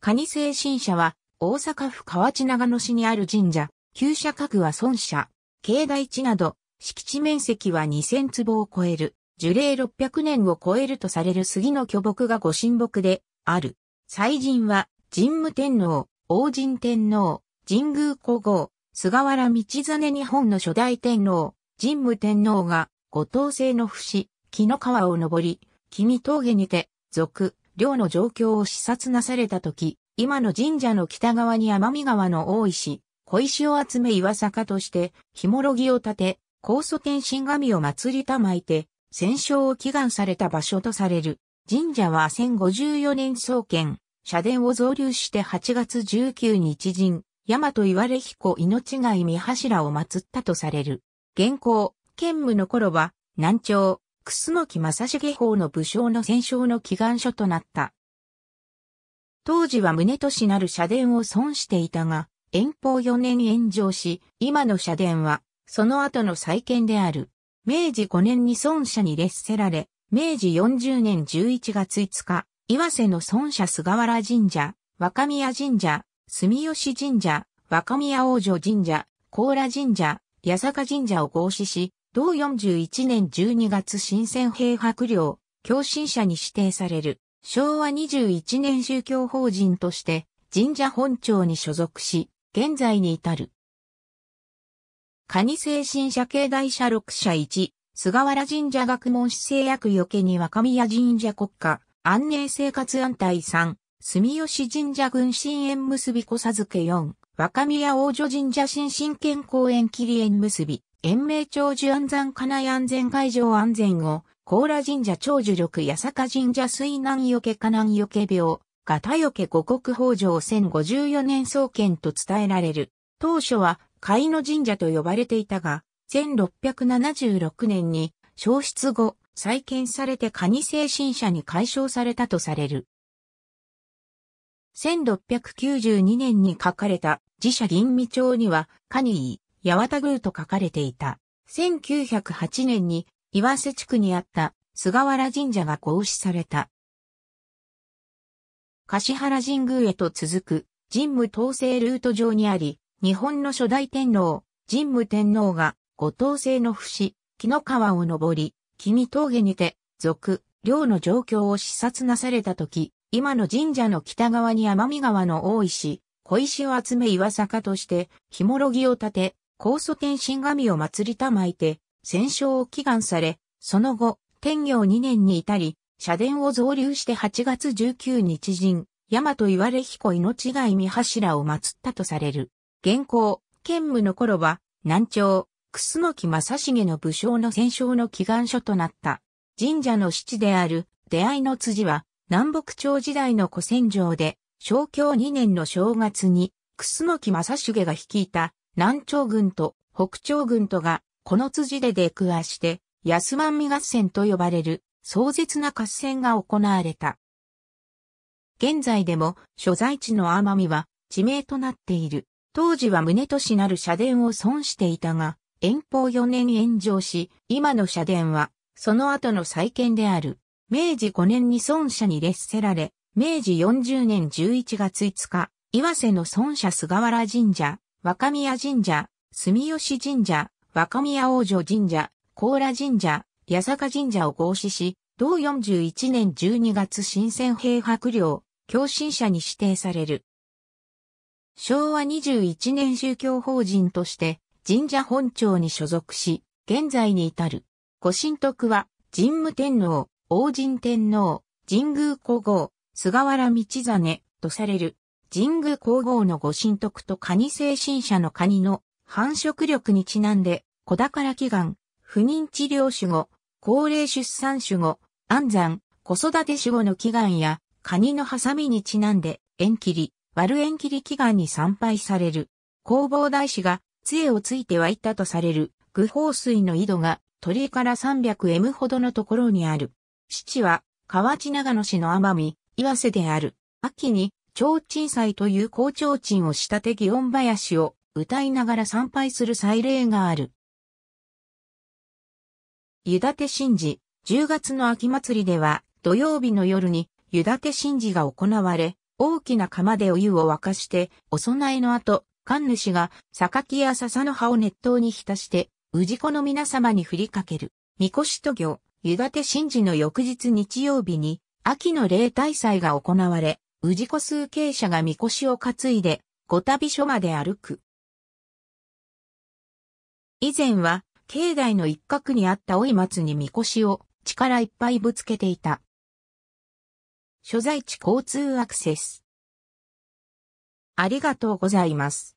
カニ神社は、大阪府河内長野市にある神社、旧社格は孫社、境内地など、敷地面積は2000坪を超える、樹齢600年を超えるとされる杉の巨木がご神木で、ある。祭神は、神武天皇、王神天皇、神宮皇后、菅原道真日本の初代天皇、神武天皇が、五島製の節、木の川を登り、君峠にて、俗、寮の状況を視察なされた時、今の神社の北側に天見川の大石、小石を集め岩坂として、ひもろぎを立て、高祖天神神を祭りたまいて、戦勝を祈願された場所とされる。神社は1054年創建、社殿を増流して8月19日神、山と言われ彦命がい味柱を祀ったとされる。現行、剣務の頃は、南朝、楠木正成法の武将の戦勝の祈願書となった。当時は宗市なる社殿を損していたが、遠方4年炎上し、今の社殿は、その後の再建である。明治5年に孫社に列せられ、明治40年11月5日、岩瀬の孫社菅原神社、若宮神社、住吉神社、若宮王女神社、高良神社、八坂神社を合祀し、同41年12月新鮮兵白領、共進者に指定される、昭和21年宗教法人として、神社本庁に所属し、現在に至る。蟹精神社系大社六社一、菅原神社学問施政役よけに若宮神社国家、安寧生活安泰三、住吉神社軍神縁結び小授け四、若宮王女神社新神健公園切り縁結び、延命長寿安山金井安全会場安全を、甲羅神社長寿力八坂神社水難よけか難よけ病、がたよけ五国法上1054年創建と伝えられる。当初は、海の神社と呼ばれていたが、1676年に、消失後、再建されて蟹精神者に解消されたとされる。1692年に書かれた寺社吟味帳には、カニー、八幡宮と書かれていた。1908年に岩瀬地区にあった菅原神社が合祀された。柏原神宮へと続く神武統制ルート上にあり、日本の初代天皇、神武天皇が五島制の節、木の川を登り、君峠にて、俗、領の状況を視察なされた時、今の神社の北側に天見川の大石、小石を集め岩坂として、ひもろぎを立て、高祖天神神を祭りたまいて、戦勝を祈願され、その後、天行2年に至り、社殿を増流して8月19日人、山と言われ彦命がい味柱を祀ったとされる。現行、兼務の頃は、南朝、楠木正成の武将の戦勝の祈願書となった。神社の七である、出会いの辻は、南北朝時代の古戦場で、正教2年の正月に、楠木正成が率いた南朝軍と北朝軍とが、この辻で出くわして、安万美合戦と呼ばれる壮絶な合戦が行われた。現在でも所在地の奄美は地名となっている。当時は宗都なる社殿を損していたが、遠方4年炎上し、今の社殿は、その後の再建である。明治5年に孫社に列せられ、明治40年11月5日、岩瀬の孫社菅原神社、若宮神社、住吉神社、若宮王女神社、甲羅神社、八坂神社を合祀し、同41年12月新鮮平白領、共振者に指定される。昭和21年宗教法人として神社本庁に所属し、現在に至る。御神徳は、神武天皇、王神天皇、神宮皇后、菅原道真とされる。神宮皇后の御神徳とカニ精神者のカニの繁殖力にちなんで、小宝祈願、不妊治療守護、高齢出産守護、安産、子育て守護の祈願や、カニのハサミにちなんで、縁切り、割る縁切り祈願に参拝される。弘法大師が、杖をついて湧いたとされる、具法水の井戸が、鳥から 300m ほどのところにある。父は、河内長野市の奄美、岩瀬である。秋に、提鎮祭という高超鎮を仕立て祇園林を歌いながら参拝する祭礼がある。湯立神事、10月の秋祭りでは土曜日の夜に湯立神事が行われ、大きな釜でお湯を沸かして、お供えの後、神主が、榊や笹の葉を熱湯に浸して、氏子の皆様に振りかける。みこしと行、湯立神事の翌日日曜日に、秋の例大祭が行われ、氏子数形者がみこしを担いで、ご旅所まで歩く。以前は、境内の一角にあった老い松にみこしを力いっぱいぶつけていた。所在地交通アクセス。ありがとうございます。